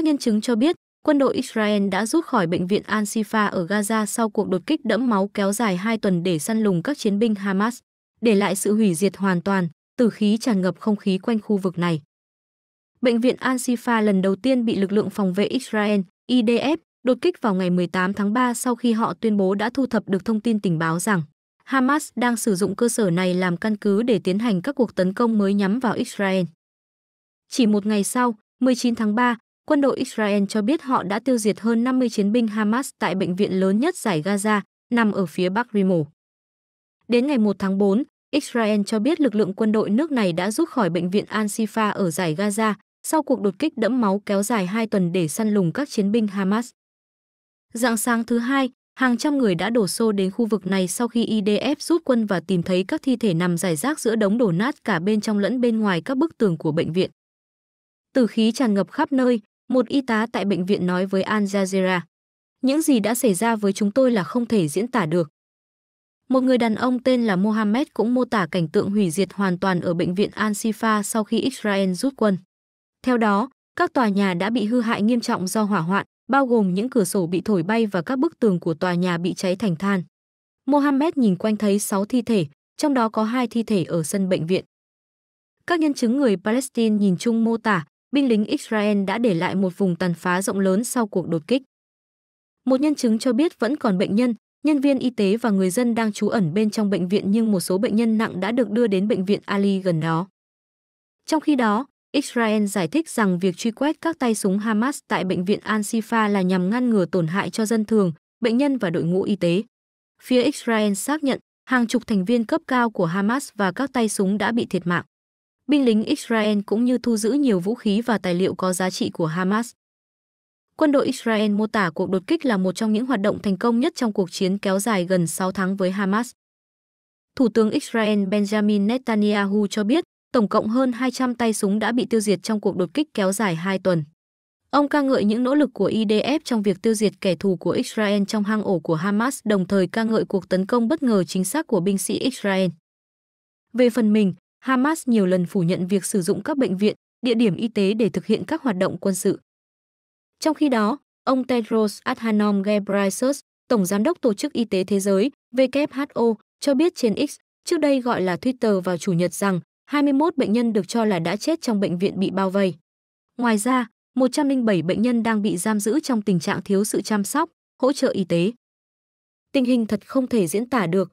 Các nhân chứng cho biết, quân đội Israel đã rút khỏi bệnh viện Al-Shifa ở Gaza sau cuộc đột kích đẫm máu kéo dài 2 tuần để săn lùng các chiến binh Hamas, để lại sự hủy diệt hoàn toàn, tử khí tràn ngập không khí quanh khu vực này. Bệnh viện Al-Shifa lần đầu tiên bị lực lượng phòng vệ Israel, IDF, đột kích vào ngày 18 tháng 3 sau khi họ tuyên bố đã thu thập được thông tin tình báo rằng Hamas đang sử dụng cơ sở này làm căn cứ để tiến hành các cuộc tấn công mới nhắm vào Israel. Chỉ một ngày sau, 19 tháng 3, quân đội Israel cho biết họ đã tiêu diệt hơn 50 chiến binh Hamas tại bệnh viện lớn nhất giải Gaza, nằm ở phía bắc Rimo. Đến ngày 1 tháng 4, Israel cho biết lực lượng quân đội nước này đã rút khỏi bệnh viện Al-Shifa ở giải Gaza sau cuộc đột kích đẫm máu kéo dài 2 tuần để săn lùng các chiến binh Hamas. Dạng sáng thứ hai, hàng trăm người đã đổ xô đến khu vực này sau khi IDF rút quân và tìm thấy các thi thể nằm rải rác giữa đống đổ nát cả bên trong lẫn bên ngoài các bức tường của bệnh viện. Từ khí tràn ngập khắp nơi, một y tá tại bệnh viện nói với Al Jazeera. Những gì đã xảy ra với chúng tôi là không thể diễn tả được. Một người đàn ông tên là Mohammed cũng mô tả cảnh tượng hủy diệt hoàn toàn ở bệnh viện Al-Shifa sau khi Israel rút quân. Theo đó, các tòa nhà đã bị hư hại nghiêm trọng do hỏa hoạn, bao gồm những cửa sổ bị thổi bay và các bức tường của tòa nhà bị cháy thành than. Mohammed nhìn quanh thấy 6 thi thể, trong đó có hai thi thể ở sân bệnh viện. Các nhân chứng người Palestine nhìn chung mô tả binh lính Israel đã để lại một vùng tàn phá rộng lớn sau cuộc đột kích. Một nhân chứng cho biết vẫn còn bệnh nhân, nhân viên y tế và người dân đang trú ẩn bên trong bệnh viện nhưng một số bệnh nhân nặng đã được đưa đến bệnh viện Ali gần đó. Trong khi đó, Israel giải thích rằng việc truy quét các tay súng Hamas tại bệnh viện Al-Shifa là nhằm ngăn ngừa tổn hại cho dân thường, bệnh nhân và đội ngũ y tế. Phía Israel xác nhận hàng chục thành viên cấp cao của Hamas và các tay súng đã bị thiệt mạng binh lính Israel cũng như thu giữ nhiều vũ khí và tài liệu có giá trị của Hamas. Quân đội Israel mô tả cuộc đột kích là một trong những hoạt động thành công nhất trong cuộc chiến kéo dài gần 6 tháng với Hamas. Thủ tướng Israel Benjamin Netanyahu cho biết, tổng cộng hơn 200 tay súng đã bị tiêu diệt trong cuộc đột kích kéo dài 2 tuần. Ông ca ngợi những nỗ lực của IDF trong việc tiêu diệt kẻ thù của Israel trong hang ổ của Hamas, đồng thời ca ngợi cuộc tấn công bất ngờ chính xác của binh sĩ Israel. Về phần mình, Hamas nhiều lần phủ nhận việc sử dụng các bệnh viện, địa điểm y tế để thực hiện các hoạt động quân sự. Trong khi đó, ông Tedros Adhanom Ghebreyesus, Tổng Giám đốc Tổ chức Y tế Thế giới WHO, cho biết trên X, trước đây gọi là Twitter vào Chủ nhật rằng 21 bệnh nhân được cho là đã chết trong bệnh viện bị bao vây. Ngoài ra, 107 bệnh nhân đang bị giam giữ trong tình trạng thiếu sự chăm sóc, hỗ trợ y tế. Tình hình thật không thể diễn tả được.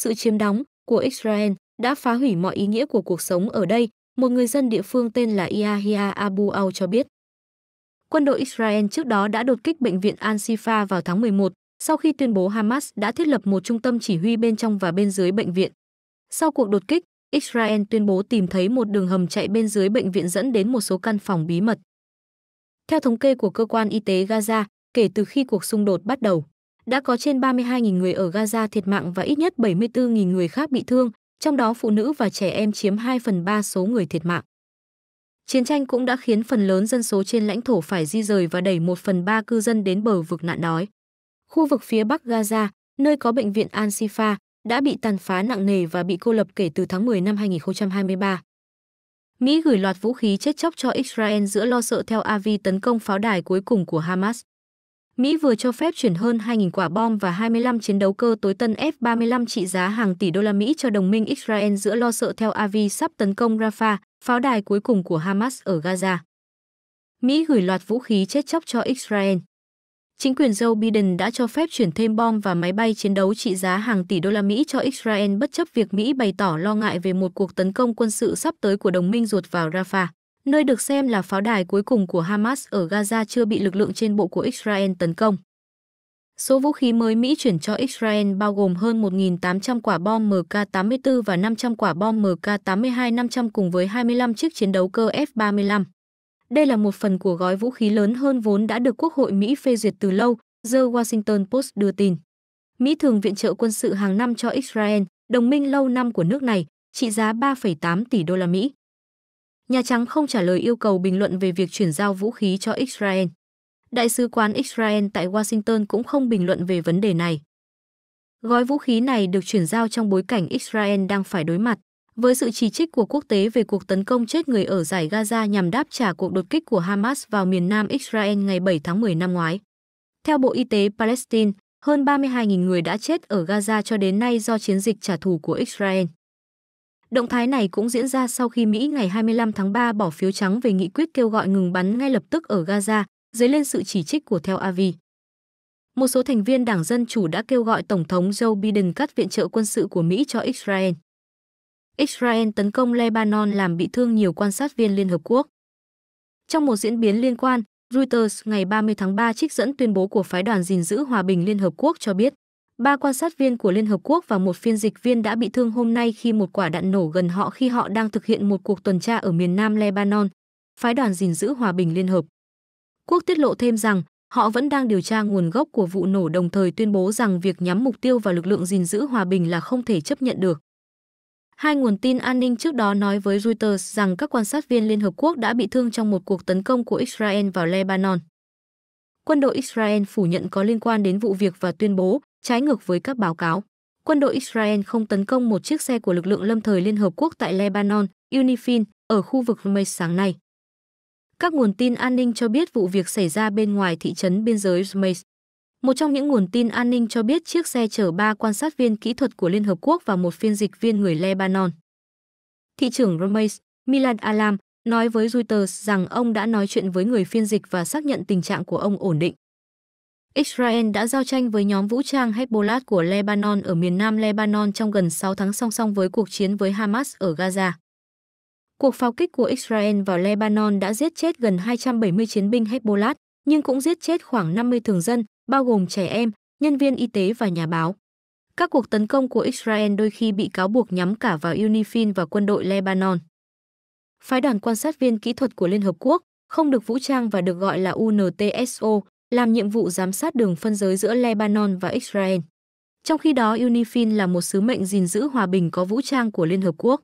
Sự chiếm đóng của Israel đã phá hủy mọi ý nghĩa của cuộc sống ở đây, một người dân địa phương tên là Yahya Abu Au cho biết. Quân đội Israel trước đó đã đột kích bệnh viện Al-Shifa vào tháng 11, sau khi tuyên bố Hamas đã thiết lập một trung tâm chỉ huy bên trong và bên dưới bệnh viện. Sau cuộc đột kích, Israel tuyên bố tìm thấy một đường hầm chạy bên dưới bệnh viện dẫn đến một số căn phòng bí mật. Theo thống kê của cơ quan y tế Gaza, kể từ khi cuộc xung đột bắt đầu, đã có trên 32.000 người ở Gaza thiệt mạng và ít nhất 74.000 người khác bị thương, trong đó phụ nữ và trẻ em chiếm 2 phần 3 số người thiệt mạng. Chiến tranh cũng đã khiến phần lớn dân số trên lãnh thổ phải di rời và đẩy 1 phần 3 cư dân đến bờ vực nạn đói. Khu vực phía Bắc Gaza, nơi có bệnh viện Al-Shifa, đã bị tàn phá nặng nề và bị cô lập kể từ tháng 10 năm 2023. Mỹ gửi loạt vũ khí chết chóc cho Israel giữa lo sợ theo Avi tấn công pháo đài cuối cùng của Hamas. Mỹ vừa cho phép chuyển hơn 2.000 quả bom và 25 chiến đấu cơ tối tân F-35 trị giá hàng tỷ đô la Mỹ cho đồng minh Israel giữa lo sợ theo Avi sắp tấn công Rafah, pháo đài cuối cùng của Hamas ở Gaza. Mỹ gửi loạt vũ khí chết chóc cho Israel. Chính quyền Joe Biden đã cho phép chuyển thêm bom và máy bay chiến đấu trị giá hàng tỷ đô la Mỹ cho Israel bất chấp việc Mỹ bày tỏ lo ngại về một cuộc tấn công quân sự sắp tới của đồng minh ruột vào Rafah nơi được xem là pháo đài cuối cùng của Hamas ở Gaza chưa bị lực lượng trên bộ của Israel tấn công. Số vũ khí mới Mỹ chuyển cho Israel bao gồm hơn 1.800 quả bom MK-84 và 500 quả bom MK-82-500 cùng với 25 chiếc chiến đấu cơ F-35. Đây là một phần của gói vũ khí lớn hơn vốn đã được Quốc hội Mỹ phê duyệt từ lâu, The Washington Post đưa tin. Mỹ thường viện trợ quân sự hàng năm cho Israel, đồng minh lâu năm của nước này, trị giá 3,8 tỷ đô la Mỹ. Nhà Trắng không trả lời yêu cầu bình luận về việc chuyển giao vũ khí cho Israel. Đại sứ quán Israel tại Washington cũng không bình luận về vấn đề này. Gói vũ khí này được chuyển giao trong bối cảnh Israel đang phải đối mặt với sự chỉ trích của quốc tế về cuộc tấn công chết người ở giải Gaza nhằm đáp trả cuộc đột kích của Hamas vào miền nam Israel ngày 7 tháng 10 năm ngoái. Theo Bộ Y tế Palestine, hơn 32.000 người đã chết ở Gaza cho đến nay do chiến dịch trả thù của Israel. Động thái này cũng diễn ra sau khi Mỹ ngày 25 tháng 3 bỏ phiếu trắng về nghị quyết kêu gọi ngừng bắn ngay lập tức ở Gaza, dưới lên sự chỉ trích của Tel Avi. Một số thành viên Đảng Dân Chủ đã kêu gọi Tổng thống Joe Biden cắt viện trợ quân sự của Mỹ cho Israel. Israel tấn công Lebanon làm bị thương nhiều quan sát viên Liên Hợp Quốc. Trong một diễn biến liên quan, Reuters ngày 30 tháng 3 trích dẫn tuyên bố của Phái đoàn gìn giữ hòa bình Liên Hợp Quốc cho biết, Ba quan sát viên của Liên Hợp Quốc và một phiên dịch viên đã bị thương hôm nay khi một quả đạn nổ gần họ khi họ đang thực hiện một cuộc tuần tra ở miền nam Lebanon, phái đoàn gìn giữ hòa bình Liên Hợp. Quốc tiết lộ thêm rằng họ vẫn đang điều tra nguồn gốc của vụ nổ đồng thời tuyên bố rằng việc nhắm mục tiêu vào lực lượng gìn giữ hòa bình là không thể chấp nhận được. Hai nguồn tin an ninh trước đó nói với Reuters rằng các quan sát viên Liên Hợp Quốc đã bị thương trong một cuộc tấn công của Israel vào Lebanon. Quân đội Israel phủ nhận có liên quan đến vụ việc và tuyên bố trái ngược với các báo cáo. Quân đội Israel không tấn công một chiếc xe của lực lượng lâm thời Liên Hợp Quốc tại Lebanon, Unifin, ở khu vực May sáng nay. Các nguồn tin an ninh cho biết vụ việc xảy ra bên ngoài thị trấn biên giới Mace. Một trong những nguồn tin an ninh cho biết chiếc xe chở ba quan sát viên kỹ thuật của Liên Hợp Quốc và một phiên dịch viên người Lebanon. Thị trưởng Ramesh Milan Alam nói với Reuters rằng ông đã nói chuyện với người phiên dịch và xác nhận tình trạng của ông ổn định. Israel đã giao tranh với nhóm vũ trang Hezbollah của Lebanon ở miền nam Lebanon trong gần 6 tháng song song với cuộc chiến với Hamas ở Gaza. Cuộc pháo kích của Israel vào Lebanon đã giết chết gần 270 chiến binh Hezbollah, nhưng cũng giết chết khoảng 50 thường dân, bao gồm trẻ em, nhân viên y tế và nhà báo. Các cuộc tấn công của Israel đôi khi bị cáo buộc nhắm cả vào UNIFIL và quân đội Lebanon. Phái đoàn quan sát viên kỹ thuật của Liên Hợp Quốc không được vũ trang và được gọi là UNTSO, làm nhiệm vụ giám sát đường phân giới giữa Lebanon và Israel. Trong khi đó UNIFIL là một sứ mệnh gìn giữ hòa bình có vũ trang của Liên Hợp Quốc.